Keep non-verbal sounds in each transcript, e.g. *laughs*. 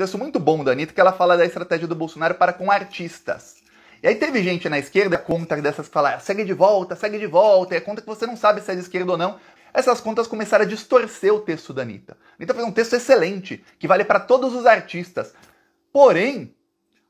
texto muito bom da Anitta que ela fala da estratégia do Bolsonaro para com artistas. E aí teve gente na esquerda contra dessas que falaram, segue de volta, segue de volta, e é conta que você não sabe se é de esquerda ou não. Essas contas começaram a distorcer o texto da Anitta. A Anitta fez um texto excelente, que vale para todos os artistas. Porém,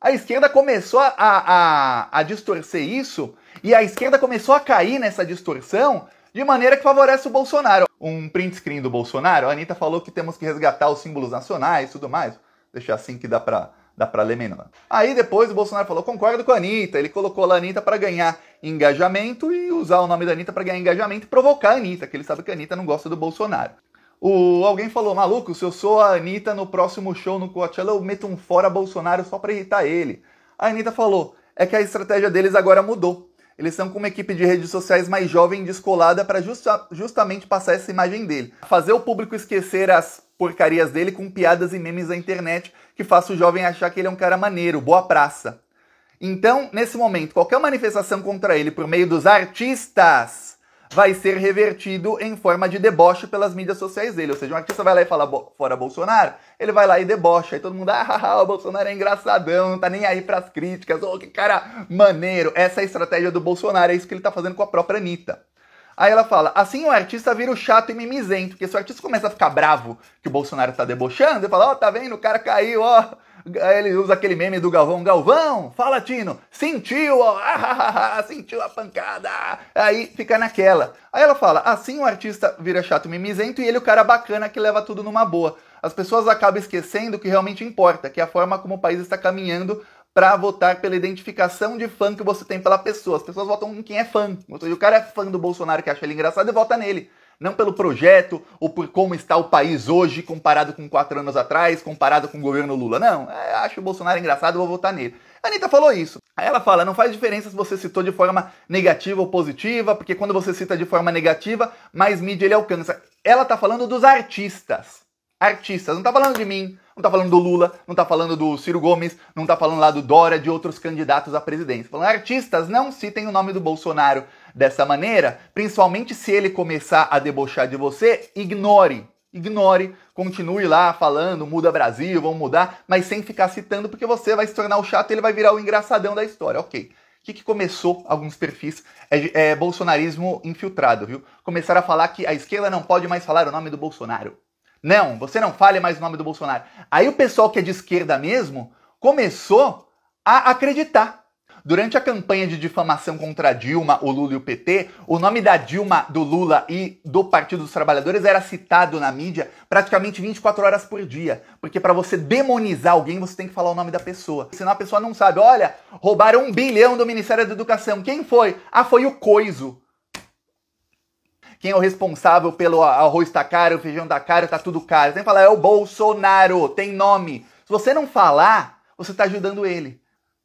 a esquerda começou a, a, a distorcer isso, e a esquerda começou a cair nessa distorção de maneira que favorece o Bolsonaro. Um print screen do Bolsonaro, a Anitta falou que temos que resgatar os símbolos nacionais e tudo mais deixar assim que dá para dá para ler melhor. Aí depois o Bolsonaro falou: concordo com a Anitta. Ele colocou a Anitta para ganhar engajamento e usar o nome da Anitta para ganhar engajamento e provocar a Anitta, que ele sabe que a Anitta não gosta do Bolsonaro. O, alguém falou: maluco, se eu sou a Anitta no próximo show no Coachella, eu meto um fora Bolsonaro só para irritar ele. A Anitta falou: é que a estratégia deles agora mudou. Eles são com uma equipe de redes sociais mais jovem, descolada, para justa, justamente passar essa imagem dele. Fazer o público esquecer as porcarias dele com piadas e memes da internet que faça o jovem achar que ele é um cara maneiro, boa praça. Então, nesse momento, qualquer manifestação contra ele por meio dos artistas vai ser revertido em forma de deboche pelas mídias sociais dele. Ou seja, um artista vai lá e fala bo fora Bolsonaro, ele vai lá e debocha. Aí todo mundo, ah, *laughs* o Bolsonaro é engraçadão, não tá nem aí pras críticas, oh, que cara maneiro. Essa é a estratégia do Bolsonaro, é isso que ele tá fazendo com a própria Anitta. Aí ela fala: assim o artista vira o chato e mimizento, porque se o artista começa a ficar bravo que o Bolsonaro tá debochando, ele fala: ó, oh, tá vendo, o cara caiu, ó. Aí ele usa aquele meme do Galvão: Galvão, fala Tino, sentiu, ó, *laughs* ah, sentiu a pancada. Aí fica naquela. Aí ela fala: assim o artista vira chato e mimizento e ele é o cara bacana que leva tudo numa boa. As pessoas acabam esquecendo o que realmente importa, que é a forma como o país está caminhando para votar pela identificação de fã que você tem pela pessoa. As pessoas votam em quem é fã. O cara é fã do Bolsonaro que acha ele engraçado e vota nele. Não pelo projeto ou por como está o país hoje comparado com quatro anos atrás, comparado com o governo Lula. Não, é, acho o Bolsonaro engraçado, vou votar nele. A Anitta falou isso. Aí ela fala: não faz diferença se você citou de forma negativa ou positiva, porque quando você cita de forma negativa, mais mídia ele alcança. Ela tá falando dos artistas artistas. Não tá falando de mim, não tá falando do Lula, não tá falando do Ciro Gomes, não tá falando lá do Dória, de outros candidatos à presidência. Falando artistas, não citem o nome do Bolsonaro dessa maneira, principalmente se ele começar a debochar de você, ignore. Ignore, continue lá falando, muda Brasil, vamos mudar, mas sem ficar citando, porque você vai se tornar o chato e ele vai virar o engraçadão da história. Ok. O que, que, começou alguns perfis é, é bolsonarismo infiltrado, viu? Começaram a falar que a esquerda não pode mais falar o nome do Bolsonaro. Não, você não fale mais o nome do Bolsonaro. Aí o pessoal que é de esquerda mesmo começou a acreditar. Durante a campanha de difamação contra Dilma, o Lula e o PT, o nome da Dilma, do Lula e do Partido dos Trabalhadores era citado na mídia praticamente 24 horas por dia. Porque para você demonizar alguém, você tem que falar o nome da pessoa. Senão a pessoa não sabe. Olha, roubaram um bilhão do Ministério da Educação. Quem foi? Ah, foi o Coiso quem é o responsável pelo arroz tá caro, o feijão tá caro, tá tudo caro. tem que falar, é o Bolsonaro, tem nome. Se você não falar, você tá ajudando ele.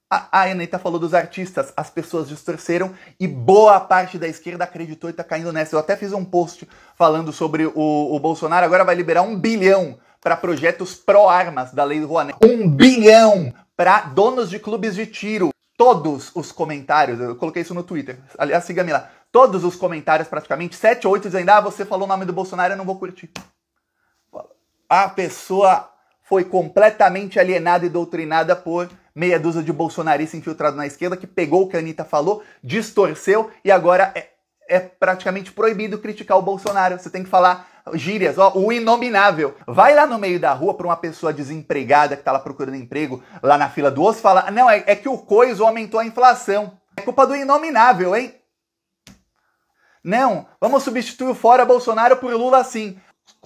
A, a Anitta falou dos artistas, as pessoas distorceram e boa parte da esquerda acreditou e tá caindo nessa. Eu até fiz um post falando sobre o, o Bolsonaro, agora vai liberar um bilhão para projetos pró-armas da Lei do Rouanet. Um bilhão para donos de clubes de tiro. Todos os comentários, eu coloquei isso no Twitter, aliás, siga-me lá todos os comentários praticamente, 7 oito 8 dizendo: "Ah, você falou o nome do Bolsonaro, eu não vou curtir". A pessoa foi completamente alienada e doutrinada por meia dúzia de bolsonaristas infiltrados na esquerda que pegou o que a Anitta falou, distorceu e agora é, é praticamente proibido criticar o Bolsonaro. Você tem que falar gírias, ó, o inominável. Vai lá no meio da rua para uma pessoa desempregada que tá lá procurando emprego, lá na fila do osso, fala: "Não, é, é que o coiso aumentou a inflação". É culpa do inominável, hein? Não, vamos substituir o fora Bolsonaro por Lula sim.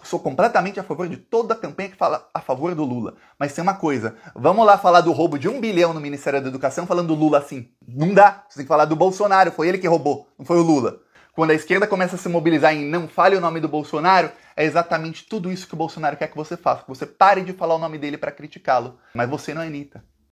Sou completamente a favor de toda a campanha que fala a favor do Lula. Mas tem uma coisa: vamos lá falar do roubo de um bilhão no Ministério da Educação falando do Lula assim. Não dá. Você tem que falar do Bolsonaro, foi ele que roubou, não foi o Lula. Quando a esquerda começa a se mobilizar em não fale o nome do Bolsonaro, é exatamente tudo isso que o Bolsonaro quer que você faça. Que você pare de falar o nome dele para criticá-lo. Mas você não é Anitta.